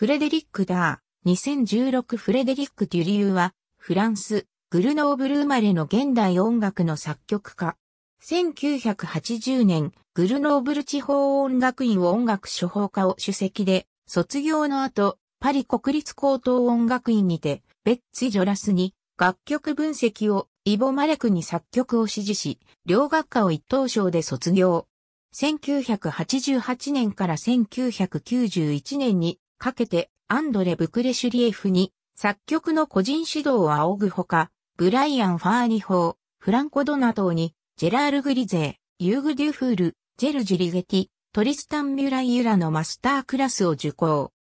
フレデリック・ダー、2016フレデリック・デュリューは、フランス、グルノーブル生まれの現代音楽の作曲家。1980年、グルノーブル地方音楽院を音楽処方科を主席で、卒業の後、パリ国立高等音楽院にて、ベッツ・ジョラスに楽曲分析を、イボ・マレクに作曲を指示し、両学科を一等賞で卒業。1988年から1991年にかけてアンドレ・ブクレシュリエフに作曲の個人指導を仰ぐほか、ブライアン・ファーニホー、フランコ・ドナトーに、ジェラール・グリゼー、ユーグ・デュフール、ジェルジリゲティ、トリスタン・ミュライユラのマスタークラスを受講。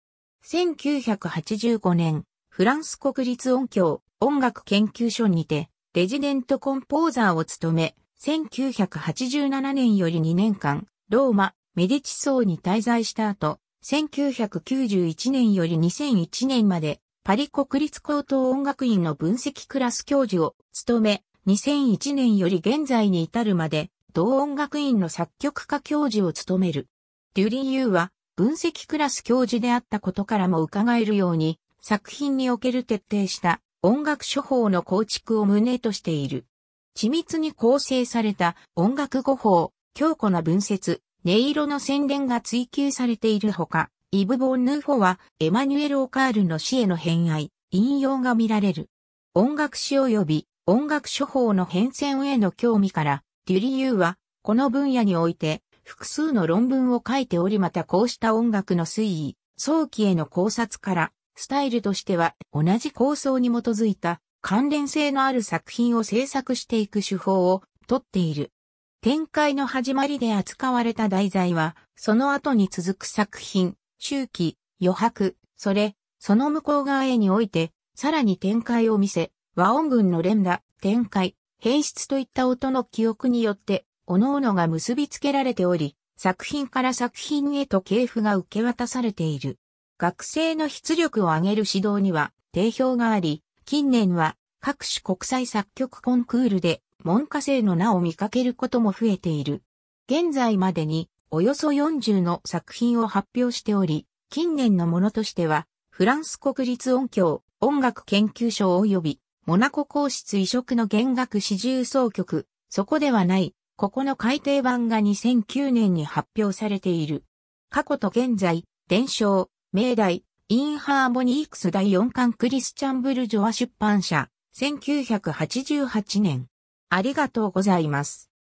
1985年、フランス国立音響音楽研究所にて、レジデントコンポーザーを務め、1987年より2年間、ローマ、メディチ層に滞在した後、1991年より2001年までパリ国立高等音楽院の分析クラス教授を務め、2001年より現在に至るまで同音楽院の作曲家教授を務める。デュリユーは分析クラス教授であったことからも伺えるように、作品における徹底した音楽処方の構築を旨としている。緻密に構成された音楽語法、強固な文節、音色の洗練が追求されているほか、イブ・ボン・ヌーフォはエマニュエル・オカールの死への偏愛、引用が見られる。音楽史及び音楽処方の変遷への興味から、デュリユーはこの分野において複数の論文を書いておりまたこうした音楽の推移、早期への考察から、スタイルとしては同じ構想に基づいた関連性のある作品を制作していく手法をとっている。展開の始まりで扱われた題材は、その後に続く作品、周期、余白、それ、その向こう側へにおいて、さらに展開を見せ、和音群の連打、展開、変質といった音の記憶によって、各々が結びつけられており、作品から作品へと系譜が受け渡されている。学生の出力を上げる指導には定評があり、近年は各種国際作曲コンクールで門下生の名を見かけることも増えている。現在までにおよそ40の作品を発表しており、近年のものとしては、フランス国立音響音楽研究所及び、モナコ皇室移植の弦楽四重奏曲、そこではない、ここの改訂版が2009年に発表されている。過去と現在、伝承、明大、インハーモニークス第4巻クリスチャンブルジョア出版社、1988年。ありがとうございます。